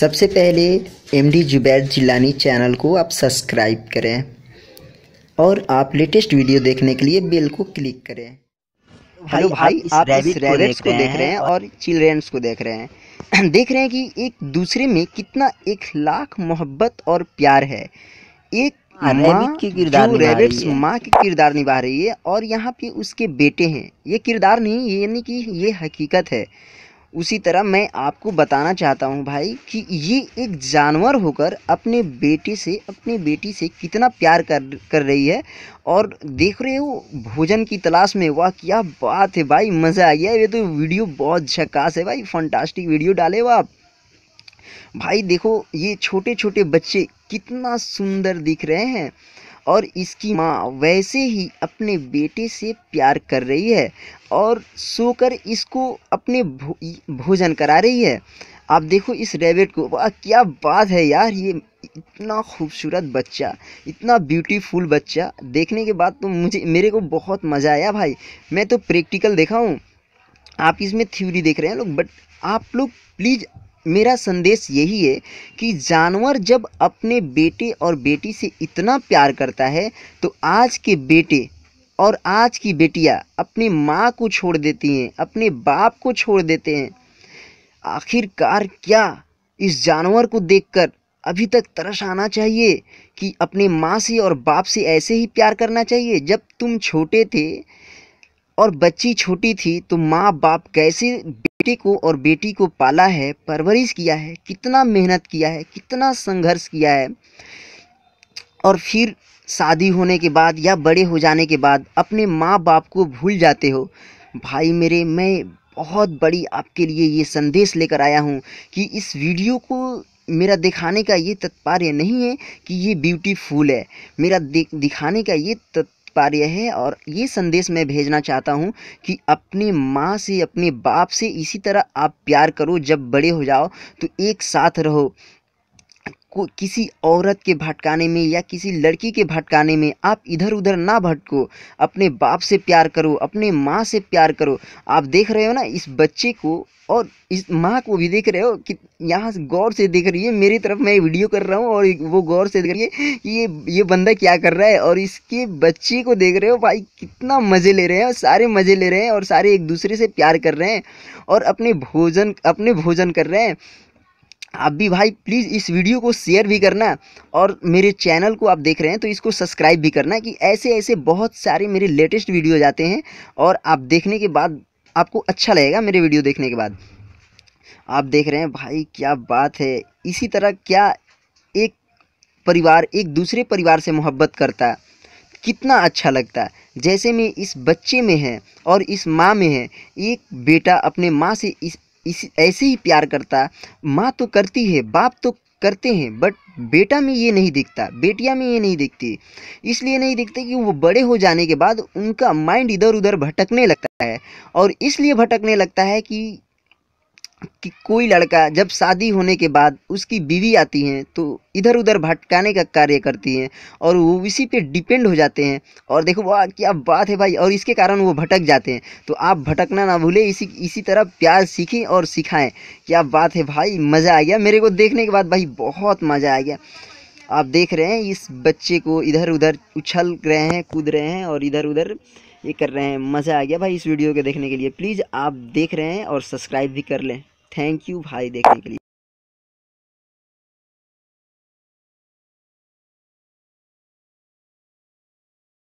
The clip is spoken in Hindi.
सबसे पहले M D Zubair Jilani channel को आप सब्सक्राइब करें और आप लेटेस्ट वीडियो देखने के लिए बेल को क्लिक करें तो हेलो भाई, भाई आप इस को देख रहे हैं और चिल्ड्रेंस को देख रहे हैं देख रहे हैं कि एक दूसरे में कितना एक लाख मोहब्बत और प्यार है एक हाँ, माँ के किरदार माँ के किरदार निभा रही है और यहाँ पे उसके बेटे हैं ये किरदार नहीं यानी कि ये हकीकत है उसी तरह मैं आपको बताना चाहता हूँ भाई कि ये एक जानवर होकर अपने बेटे से अपनी बेटी से कितना प्यार कर कर रही है और देख रहे हो भोजन की तलाश में वाह क्या बात है भाई मज़ा आ गया ये तो वीडियो बहुत झकास है भाई फंटास्टिक वीडियो डाले वो आप भाई देखो ये छोटे छोटे बच्चे कितना सुंदर दिख रहे हैं और इसकी माँ वैसे ही अपने बेटे से प्यार कर रही है और सोकर इसको अपने भो, भोजन करा रही है आप देखो इस रेबेट को वाह क्या बात है यार ये इतना खूबसूरत बच्चा इतना ब्यूटीफुल बच्चा देखने के बाद तो मुझे मेरे को बहुत मज़ा आया भाई मैं तो प्रैक्टिकल देखा हूँ आप इसमें थ्योरी देख रहे हैं लोग बट आप लोग प्लीज़ मेरा संदेश यही है कि जानवर जब अपने बेटे और बेटी से इतना प्यार करता है तो आज के बेटे और आज की बेटियाँ अपनी माँ को छोड़ देती हैं अपने बाप को छोड़ देते हैं आखिरकार क्या इस जानवर को देखकर अभी तक तरस आना चाहिए कि अपने माँ से और बाप से ऐसे ही प्यार करना चाहिए जब तुम छोटे थे और बच्ची छोटी थी तो माँ बाप कैसे बेटे को और बेटी को पाला है परवरिश किया है कितना मेहनत किया है कितना संघर्ष किया है और फिर शादी होने के बाद या बड़े हो जाने के बाद अपने माँ बाप को भूल जाते हो भाई मेरे मैं बहुत बड़ी आपके लिए ये संदेश लेकर आया हूँ कि इस वीडियो को मेरा दिखाने का ये तात्पर्य नहीं है कि ये ब्यूटीफुल है मेरा दिखाने का ये तत् कार्य है और ये संदेश मैं भेजना चाहता हूँ कि अपनी माँ से अपने बाप से इसी तरह आप प्यार करो जब बड़े हो जाओ तो एक साथ रहो को किसी औरत के भटकाने में या किसी लड़की के भटकाने में आप इधर उधर ना भटको अपने बाप से प्यार करो अपने माँ से प्यार करो आप देख रहे हो ना इस बच्चे को और इस माँ को भी देख रहे हो कि यहाँ गौर से देख रही है मेरी तरफ मैं वीडियो कर रहा हूँ और वो गौर से देख रही है कि ये ये बंदा क्या कर रहा है और इसके बच्चे को देख रहे हो भाई कितना मज़े ले रहे हैं सारे मज़े ले रहे हैं और सारे एक दूसरे से प्यार कर रहे हैं और अपने भोजन अपने भोजन कर रहे हैं आप भी भाई प्लीज़ इस वीडियो को शेयर भी करना और मेरे चैनल को आप देख रहे हैं तो इसको सब्सक्राइब भी करना कि ऐसे ऐसे बहुत सारे मेरे लेटेस्ट वीडियो जाते हैं और आप देखने के बाद आपको अच्छा लगेगा मेरे वीडियो देखने के बाद आप देख रहे हैं भाई क्या बात है इसी तरह क्या एक परिवार एक दूसरे परिवार से मोहब्बत करता है कितना अच्छा लगता है जैसे में इस बच्चे में है और इस माँ में है एक बेटा अपने माँ से इस इसी ऐसे ही प्यार करता माँ तो करती है बाप तो करते हैं बट बेटा में ये नहीं दिखता बेटिया में ये नहीं दिखती इसलिए नहीं दिखते कि वो बड़े हो जाने के बाद उनका माइंड इधर उधर भटकने लगता है और इसलिए भटकने लगता है कि कि कोई लड़का जब शादी होने के बाद उसकी बीवी आती हैं तो इधर उधर भटकाने का कार्य करती हैं और वो इसी पे डिपेंड हो जाते हैं और देखो वाह क्या बात है भाई और इसके कारण वो भटक जाते हैं तो आप भटकना ना भूलें इसी इसी तरह प्यार सीखें और सिखाएं क्या बात है भाई मज़ा आ गया मेरे को देखने के बाद भाई बहुत मज़ा आ गया आप देख रहे हैं इस बच्चे को इधर उधर उछल रहे हैं कूद रहे हैं और इधर उधर ये कर रहे हैं मज़ा आ गया भाई इस वीडियो के देखने के लिए प्लीज़ आप देख रहे हैं और सब्सक्राइब भी कर लें थैंक यू भाई देखने के लिए